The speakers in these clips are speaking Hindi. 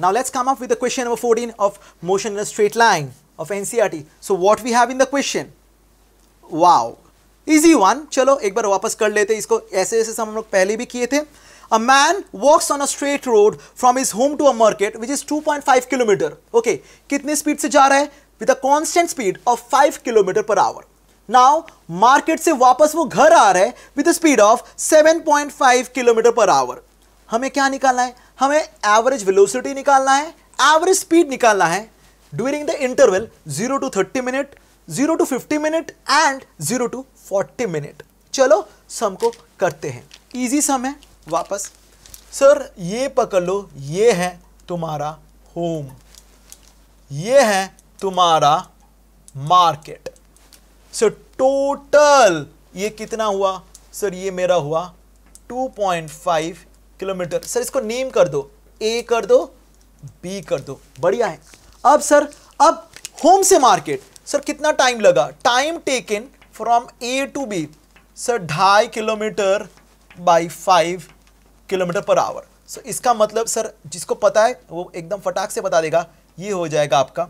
Now let's come up with the question number 14 of motion in a straight line of NCRT. E so what we have in the question? Wow, easy one चलो एक बार वापस कर लेते इसको ऐसे ऐसे हम लोग पहले भी किए थे a man walks on a straight road from his home to a market which is 2.5 kilometre okay कितने स्पीड से जा रहा है with a constant speed of 5 kilometre per hour now market से वापस वो घर आ रहे with speed of 7.5 kilometre per hour हमें क्या निकालना है हमें एवरेज वेलोसिटी निकालना है एवरेज स्पीड निकालना है during the interval zero to thirty minute zero to fifty minute and zero to forty minute चलो सम को करते हैं इजी सम है वापस सर ये पकड़ लो ये है तुम्हारा होम ये है तुम्हारा मार्केट सो टोटल ये कितना हुआ सर ये मेरा हुआ 2.5 किलोमीटर सर इसको नेम कर दो ए कर दो बी कर दो बढ़िया है अब सर अब होम से मार्केट सर कितना टाइम लगा time taken from A to B sir ढाई kilometre by five kilometre per hour so इसका मतलब सर जिसको पता है वो एकदम फटाक से बता देगा ये हो जाएगा आपका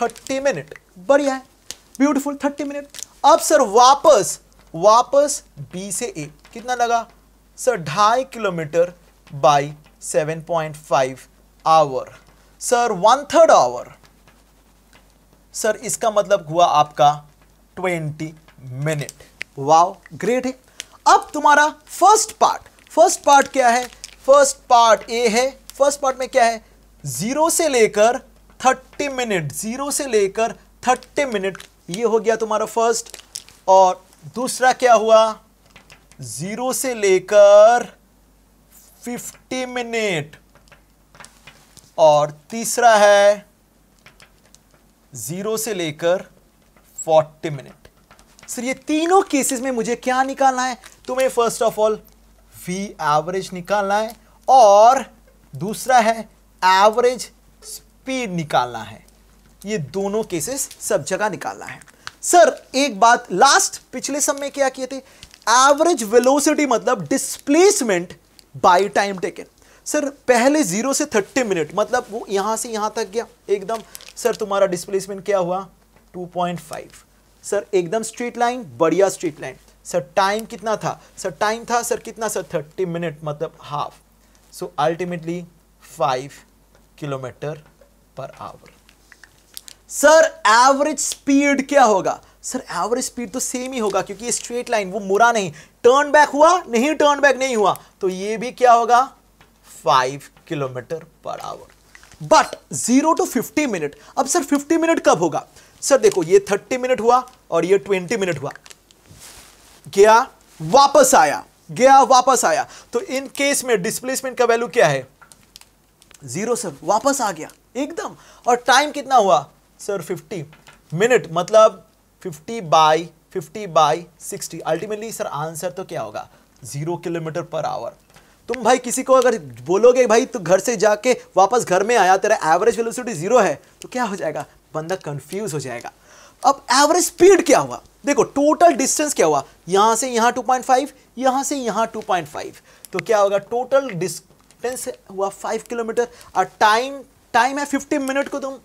थर्टी मिनट बढ़िया है ब्यूटीफुल थर्टी मिनट अब सर वापस वापस बी से ए कितना लगा सर ढाई kilometre by seven point five hour sir one third hour sir इसका मतलब हुआ आपका ट्वेंटी मिनट वाव ग्रेट है अब तुम्हारा फर्स्ट पार्ट फर्स्ट पार्ट क्या है फर्स्ट पार्ट ए है फर्स्ट पार्ट में क्या है जीरो से लेकर थर्टी मिनट जीरो से लेकर थर्टी मिनट ये हो गया तुम्हारा फर्स्ट और दूसरा क्या हुआ जीरो से लेकर फिफ्टी मिनट और तीसरा है जीरो से लेकर फोर्टी मिनट सर ये तीनों केसेस में मुझे क्या निकालना है तुम्हें first of all we average निकालना है और दूसरा है एवरेज स्पीड निकालना है ये दोनों केसेस सब जगह निकालना है सर एक बात लास्ट पिछले सब में क्या किए थे एवरेज वेलोसिटी मतलब displacement by time taken sir पहले जीरो से थर्टी मिनट मतलब वो यहां से यहां तक गया एकदम सर तुम्हारा डिस्प्लेसमेंट क्या हुआ 2.5 सर एकदम स्ट्रीट लाइन बढ़िया स्ट्रीट लाइन सर टाइम कितना था सर टाइम था सर कितना सर 30 मिनट मतलब half so ultimately 5 kilometre per hour sir average speed क्या होगा सर एवरेज स्पीड तो सेम ही होगा क्योंकि स्ट्रेट लाइन वो मुरा नहीं टर्न बैक हुआ नहीं टर्न बैक नहीं हुआ तो ये भी क्या होगा five kilometre per hour but zero to fifty minute अब सर फिफ्टी मिनट कब होगा सर देखो ये थर्टी मिनट हुआ और ये ट्वेंटी मिनट हुआ गया वापस आया गया वापस आया तो इन केस में डिस्प्लेसमेंट का वैल्यू क्या है जीरो सर वापस आ गया एकदम और टाइम कितना हुआ सर 50 मिनट मतलब 50 by 50 by 60 ultimately sir answer तो क्या होगा जीरो किलोमीटर पर आवर तुम भाई किसी को अगर बोलोगे भाई तो घर से जाके वापस घर में आया तेरा एवरेज वेलोसिटी जीरो है तो क्या हो जाएगा बंदा कंफ्यूज हो जाएगा अब एवरेज स्पीड क्या हुआ देखो टोटल डिस्टेंस क्या हुआ यहां से यहां 2.5 यहां से यहां 2.5 तो क्या होगा टोटल डिस्टेंस हुआ 5 किलोमीटर और टाइम टाइम है फिफ्टी मिनट को तुम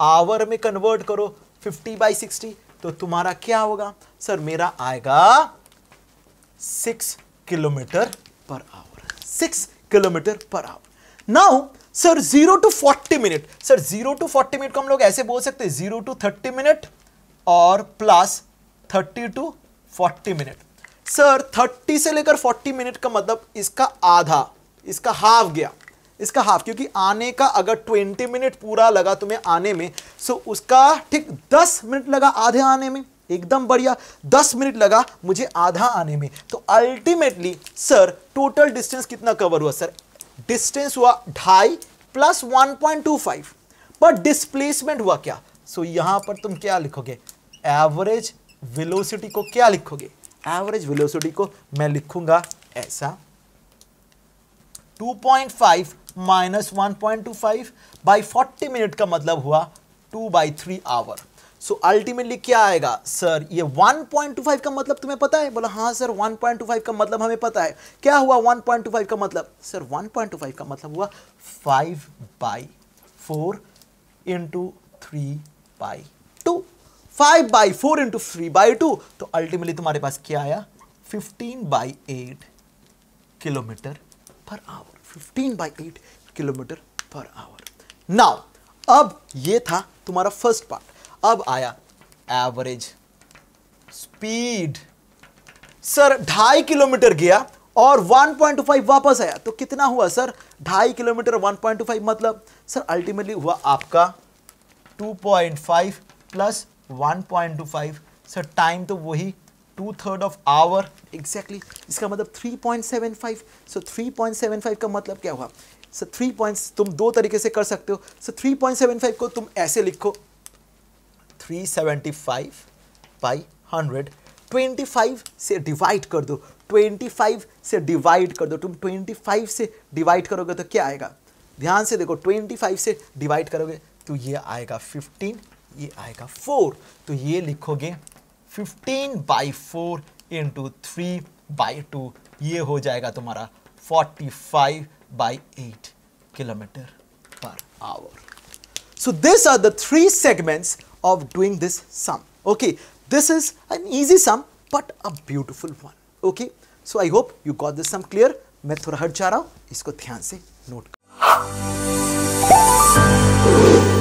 आवर में कन्वर्ट करो 50 बाई सिक्सटी तो तुम्हारा क्या होगा सर मेरा आएगा six kilometre per hour six kilometre per hour now sir zero to forty minute sir zero to forty minute को हम लोग ऐसे बोल सकते हैं जीरो टू थर्टी मिनट और plus thirty to forty minute sir thirty से लेकर फोर्टी मिनट का मतलब इसका आधा इसका हाफ गया इसका हाफ क्योंकि आने का अगर ट्वेंटी मिनट पूरा लगा तुम्हें आने में सो उसका ठीक दस मिनट लगा आधे आने में एकदम बढ़िया दस मिनट लगा मुझे आधा आने में तो अल्टीमेटली सर टोटल डिस्टेंस कितना कवर हुआ सर डिस्टेंस हुआ ढाई plus one point two five पर डिस्प्लेसमेंट हुआ क्या सो so, यहां पर तुम क्या लिखोगे एवरेज वेलोसिटी को क्या लिखोगे एवरेज वेलोसिटी को मैं लिखूंगा ऐसा 2.5 minus one point two five by forty minute का मतलब हुआ two by three hour so ultimately क्या आएगा सर ये 1.25 का मतलब तुम्हें पता है बोला हाँ सर 1.25 का मतलब हमें पता है क्या हुआ 1.25 का मतलब सर 1.25 का मतलब हुआ 5 by four into three by two five by four into three by two तो अल्टीमेटली तुम्हारे पास क्या आया 15 by eight kilometre per hour 15 by 8 kilometre per hour now अब ये था तुम्हारा फर्स्ट पार्ट अब आया एवरेज स्पीड सर ढाई किलोमीटर गया और 1.5 वापस आया तो कितना हुआ सर ढाई किलोमीटर 1.5 मतलब सर अल्टीमेटली हुआ आपका 2.5 प्लस 1.25 सर टाइम तो वही two third of hour exactly इसका मतलब 3.75 सो so 3.75 का मतलब क्या हुआ सो so 3 पॉइंट्स तुम दो तरीके से कर सकते हो सो so 3.75 को तुम ऐसे लिखो 375 seventy five by hundred twenty five से डिवाइड कर दो ट्वेंटी फाइव से डिवाइड कर दो तुम ट्वेंटी फाइव से डिवाइड करोगे तो क्या आएगा ध्यान से देखो ट्वेंटी फाइव से डिवाइड करोगे तो ये आएगा फिफ्टीन ये आएगा फोर तो ये लिखोगे fifteen by four into three by two ये हो जाएगा तुम्हारा forty five by eight kilometre per hour so this are the three segments of doing this sum okay this is an easy sum but a beautiful one okay so I hope you got this sum clear मैं थोड़ा हट जा रहा हूं इसको ध्यान से नोट कर